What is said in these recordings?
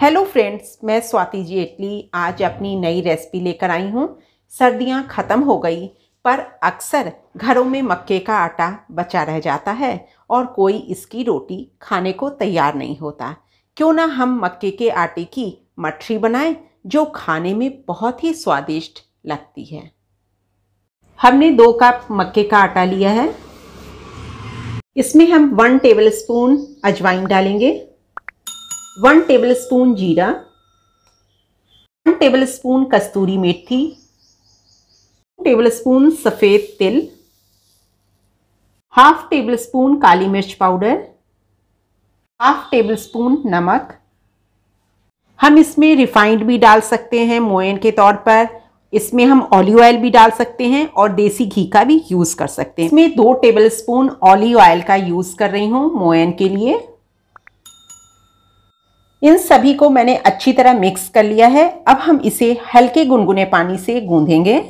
hello friends मैं स्वाति जी Italy आज अपनी नई रेसिपी लेकर आई हूँ सर्दियाँ ख़त्म हो गई पर अक्सर घरों में मक्के का आटा बचा रह जाता है और कोई इसकी रोटी खाने को तैयार नहीं होता क्यों ना हम मक्के के आटे की मठरी बनाएं जो खाने में बहुत ही स्वादिष्ट लगती है हमने दो कप मक्के का आटा लिया है इसमें हम वन टेबल स्पून अजवाइन डालेंगे वन टेबल स्पून जीरा वन टेबल स्पून कस्तूरी मेथी टेबल स्पून सफ़ेद तिल हाफ टेबल स्पून काली मिर्च पाउडर हाफ टेबल स्पून नमक हम इसमें रिफाइंड भी डाल सकते हैं मोयन के तौर पर इसमें हम ऑलिव ऑयल भी डाल सकते हैं और देसी घी का भी यूज़ कर सकते हैं इसमें दो टेबल स्पून ऑलिव ऑयल का यूज़ कर रही हूँ मोयन के लिए इन सभी को मैंने अच्छी तरह मिक्स कर लिया है अब हम इसे हल्के गुनगुने पानी से गूंधेंगे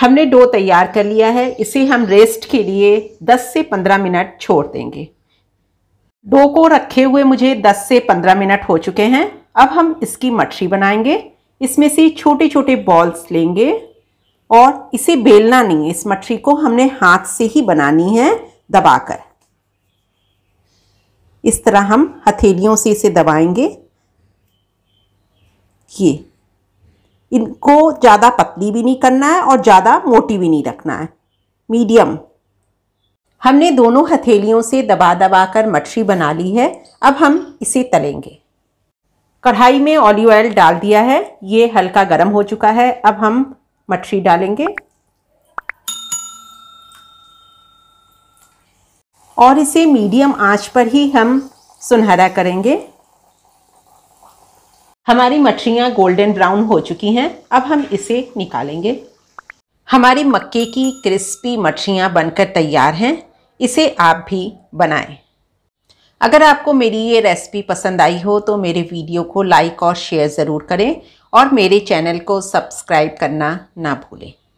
हमने डो तैयार कर लिया है इसे हम रेस्ट के लिए 10 से 15 मिनट छोड़ देंगे डो को रखे हुए मुझे 10 से 15 मिनट हो चुके हैं अब हम इसकी मछली बनाएंगे इसमें से छोटे छोटे बॉल्स लेंगे और इसे बेलना नहीं है इस मछली को हमने हाथ से ही बनानी है दबाकर इस तरह हम हथेलियों से इसे दबाएंगे ये इनको ज़्यादा पतली भी नहीं करना है और ज़्यादा मोटी भी नहीं रखना है मीडियम हमने दोनों हथेलियों से दबा दबा कर मछली बना ली है अब हम इसे तलेंगे कढ़ाई में ऑलिव ऑयल डाल दिया है ये हल्का गर्म हो चुका है अब हम मछली डालेंगे और इसे मीडियम आंच पर ही हम सुनहरा करेंगे हमारी मछलियाँ गोल्डन ब्राउन हो चुकी हैं अब हम इसे निकालेंगे हमारी मक्के की क्रिस्पी मछलियाँ बनकर तैयार हैं इसे आप भी बनाएं अगर आपको मेरी ये रेसिपी पसंद आई हो तो मेरे वीडियो को लाइक और शेयर ज़रूर करें और मेरे चैनल को सब्सक्राइब करना ना भूलें